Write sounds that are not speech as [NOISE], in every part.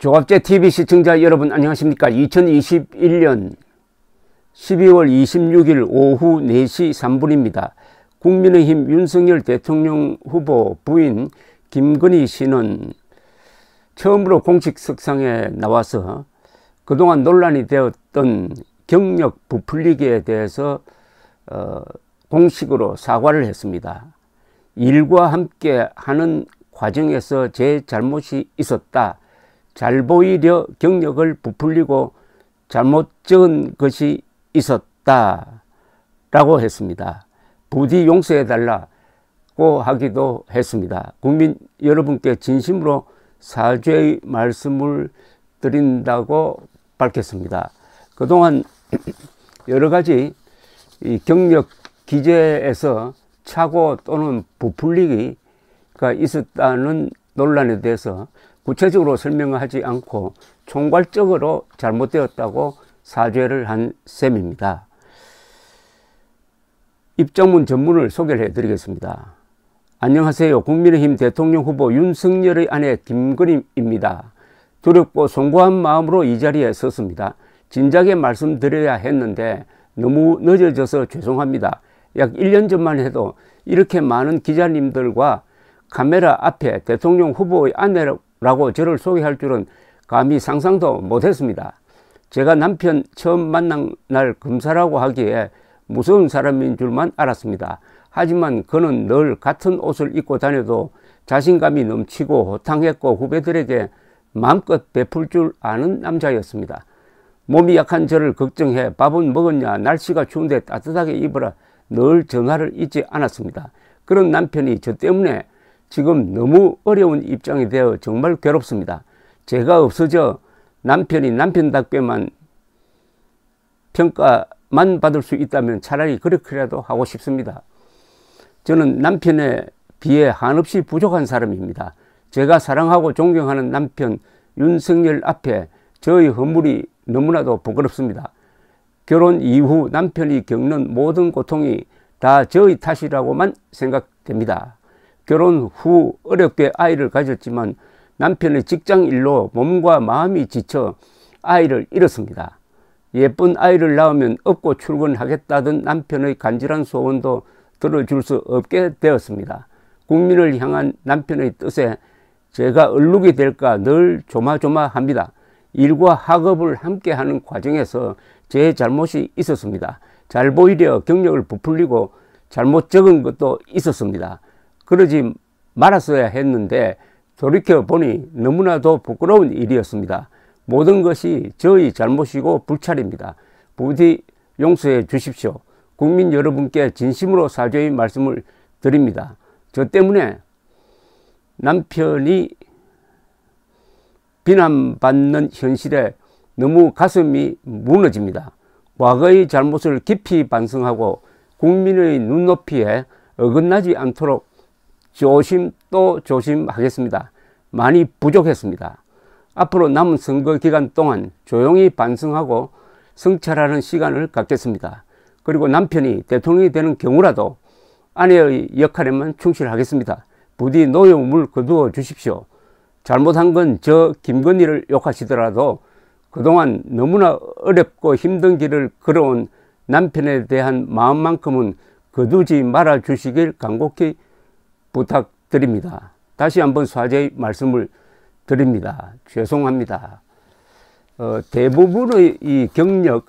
조갑제 TV 시청자 여러분 안녕하십니까 2021년 12월 26일 오후 4시 3분입니다 국민의힘 윤석열 대통령 후보 부인 김건희 씨는 처음으로 공식 석상에 나와서 그동안 논란이 되었던 경력 부풀리기에 대해서 어, 공식으로 사과를 했습니다 일과 함께 하는 과정에서 제 잘못이 있었다 잘 보이려 경력을 부풀리고 잘못 적은 것이 있었다 라고 했습니다. 부디 용서해 달라고 하기도 했습니다. 국민 여러분께 진심으로 사죄의 말씀을 드린다고 밝혔습니다. 그동안 [CLEARS THROAT] 여러 가지 경력 기재에서 차고 또는 부풀리기가 있었다는 논란에 대해서 구체적으로 설명하지 않고 총괄적으로 잘못되었다고 사죄를 한 셈입니다. 입장문 전문을 소개를 해드리겠습니다. 안녕하세요. 국민의힘 대통령 후보 윤석열의 아내 김건희입니다. 두렵고 송구한 마음으로 이 자리에 섰습니다. 진작에 말씀드려야 했는데 너무 늦어져서 죄송합니다. 약 1년 전만 해도 이렇게 많은 기자님들과 카메라 앞에 대통령 후보의 아내를 라고 저를 소개할 줄은 감히 상상도 못했습니다. 제가 남편 처음 만난 날 검사라고 하기에 무서운 사람인 줄만 알았습니다. 하지만 그는 늘 같은 옷을 입고 다녀도 자신감이 넘치고 호탕했고 후배들에게 마음껏 베풀 줄 아는 남자였습니다. 몸이 약한 저를 걱정해 밥은 먹었냐 날씨가 추운데 따뜻하게 입어라 늘 전화를 잊지 않았습니다. 그런 남편이 저 때문에 지금 너무 어려운 입장이 되어 정말 괴롭습니다. 제가 없어져 남편이 남편답게만 평가만 받을 수 있다면 차라리 그렇게라도 하고 싶습니다. 저는 남편에 비해 한없이 부족한 사람입니다. 제가 사랑하고 존경하는 남편 윤석열 앞에 저의 허물이 너무나도 부끄럽습니다. 결혼 이후 남편이 겪는 모든 고통이 다 저의 탓이라고만 생각됩니다. 결혼 후 어렵게 아이를 가졌지만 남편의 직장 일로 몸과 마음이 지쳐 아이를 잃었습니다. 예쁜 아이를 낳으면 업고 출근하겠다던 남편의 간절한 소원도 들어줄 수 없게 되었습니다. 국민을 향한 남편의 뜻에 제가 얼룩이 될까 늘 조마조마합니다. 일과 학업을 함께하는 과정에서 제 잘못이 있었습니다. 잘 보이려 경력을 부풀리고 잘못 적은 것도 있었습니다. 그러지 말았어야 했는데 돌이켜보니 너무나도 부끄러운 일이었습니다. 모든 것이 저희 잘못이고 불찰입니다. 부디 용서해 주십시오. 국민 여러분께 진심으로 사죄의 말씀을 드립니다. 저 때문에 남편이 비난받는 현실에 너무 가슴이 무너집니다. 과거의 잘못을 깊이 반성하고 국민의 눈높이에 어긋나지 않도록 조심 또 조심하겠습니다. 많이 부족했습니다. 앞으로 남은 선거 기간 동안 조용히 반성하고 성찰하는 시간을 갖겠습니다. 그리고 남편이 대통령이 되는 경우라도 아내의 역할에만 충실하겠습니다. 부디 노여움을 거두어 주십시오. 잘못한 건 저 김건희를 욕하시더라도 그동안 너무나 어렵고 힘든 길을 걸어온 남편에 대한 마음만큼은 거두지 말아 주시길 간곡히 부탁드립니다. 다시 한번 사죄의 말씀을 드립니다. 죄송합니다. 어, 대부분의 이 경력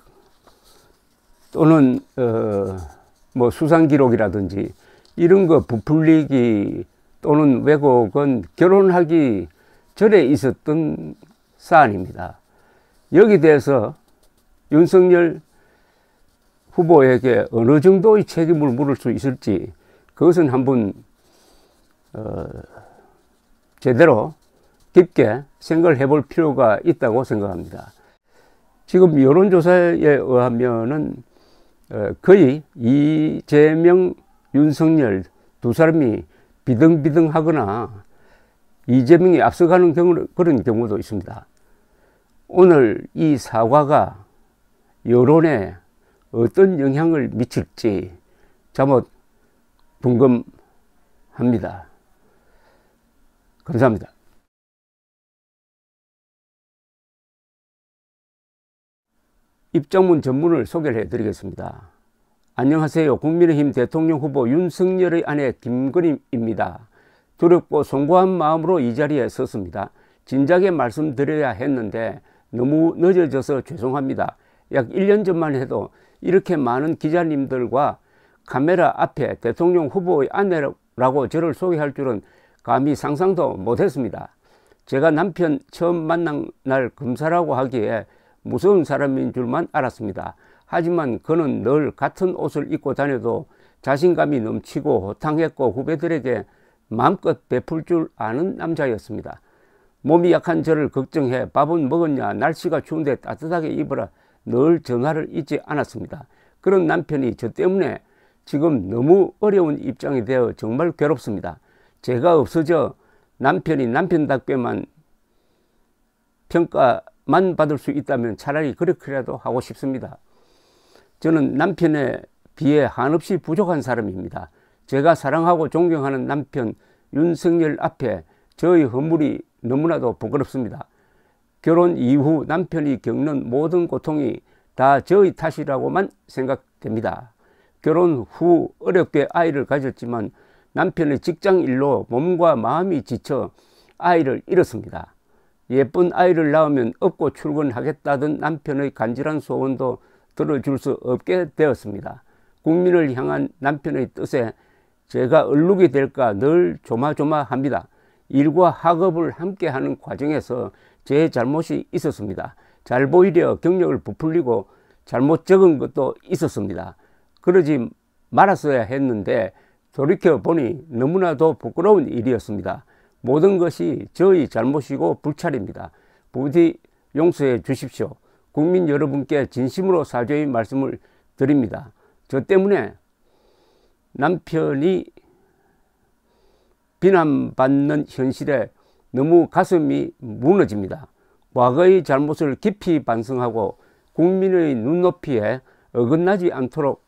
또는 어, 뭐 수상 기록이라든지 이런 거 부풀리기 또는 왜곡은 결혼하기 전에 있었던 사안입니다. 여기 대해서 윤석열 후보에게 어느 정도의 책임을 물을 수 있을지 그것은 한번 어, 제대로 깊게 생각을 해볼 필요가 있다고 생각합니다. 지금 여론조사에 의하면은 어, 거의 이재명, 윤석열 두 사람이 비등비등하거나 이재명이 앞서가는 경우 그런 경우도 있습니다. 오늘 이 사과가 여론에 어떤 영향을 미칠지 잠옷 궁금합니다. 감사합니다. 입장문 전문을 소개를 해드리겠습니다. 안녕하세요. 국민의힘 대통령 후보 윤석열의 아내 김건희입니다. 두렵고 송구한 마음으로 이 자리에 섰습니다. 진작에 말씀드려야 했는데 너무 늦어져서 죄송합니다. 약 1년 전만 해도 이렇게 많은 기자님들과 카메라 앞에 대통령 후보의 아내라고 저를 소개할 줄은 감히 상상도 못했습니다. 제가 남편 처음 만난 날 검사라고 하기에 무서운 사람인 줄만 알았습니다. 하지만 그는 늘 같은 옷을 입고 다녀도 자신감이 넘치고 호탕했고 후배들에게 마음껏 베풀 줄 아는 남자였습니다. 몸이 약한 저를 걱정해 밥은 먹었냐 날씨가 추운데 따뜻하게 입어라 늘 전화를 잊지 않았습니다. 그런 남편이 저 때문에 지금 너무 어려운 입장이 되어 정말 괴롭습니다. 죄가 없어져 남편이 남편답게만 평가만 받을 수 있다면 차라리 그렇게라도 하고 싶습니다. 저는 남편에 비해 한없이 부족한 사람입니다. 제가 사랑하고 존경하는 남편 윤석열 앞에 저의 허물이 너무나도 부끄럽습니다. 결혼 이후 남편이 겪는 모든 고통이 다 저의 탓이라고만 생각됩니다. 결혼 후 어렵게 아이를 가졌지만 남편의 직장 일로 몸과 마음이 지쳐 아이를 잃었습니다. 예쁜 아이를 낳으면 업고 출근하겠다던 남편의 간절한 소원도 들어줄 수 없게 되었습니다. 국민을 향한 남편의 뜻에 제가 얼룩이 될까 늘 조마조마합니다. 일과 학업을 함께하는 과정에서 제 잘못이 있었습니다. 잘 보이려 경력을 부풀리고 잘못 적은 것도 있었습니다. 그러지 말았어야 했는데 돌이켜 보니 너무나도 부끄러운 일이었습니다. 모든 것이 저희 잘못이고 불찰입니다. 부디 용서해 주십시오. 국민 여러분께 진심으로 사죄의 말씀을 드립니다. 저 때문에 남편이 비난받는 현실에 너무 가슴이 무너집니다. 과거의 잘못을 깊이 반성하고 국민의 눈높이에 어긋나지 않도록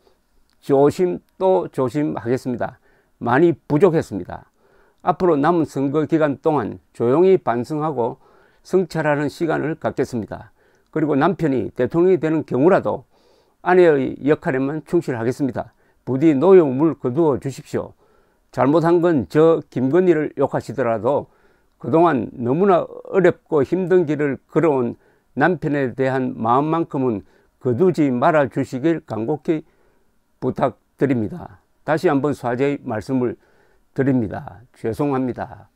조심 또 조심하겠습니다. 많이 부족했습니다. 앞으로 남은 선거 기간 동안 조용히 반성하고 성찰하는 시간을 갖겠습니다. 그리고 남편이 대통령이 되는 경우라도 아내의 역할에만 충실하겠습니다. 부디 노여움을 거두어 주십시오. 잘못한 건 저 김건희를 욕하시더라도 그동안 너무나 어렵고 힘든 길을 걸어온 남편에 대한 마음만큼은 거두지 말아 주시길 간곡히 부탁드립니다. 다시 한번 사죄의 말씀을 드립니다. 죄송합니다.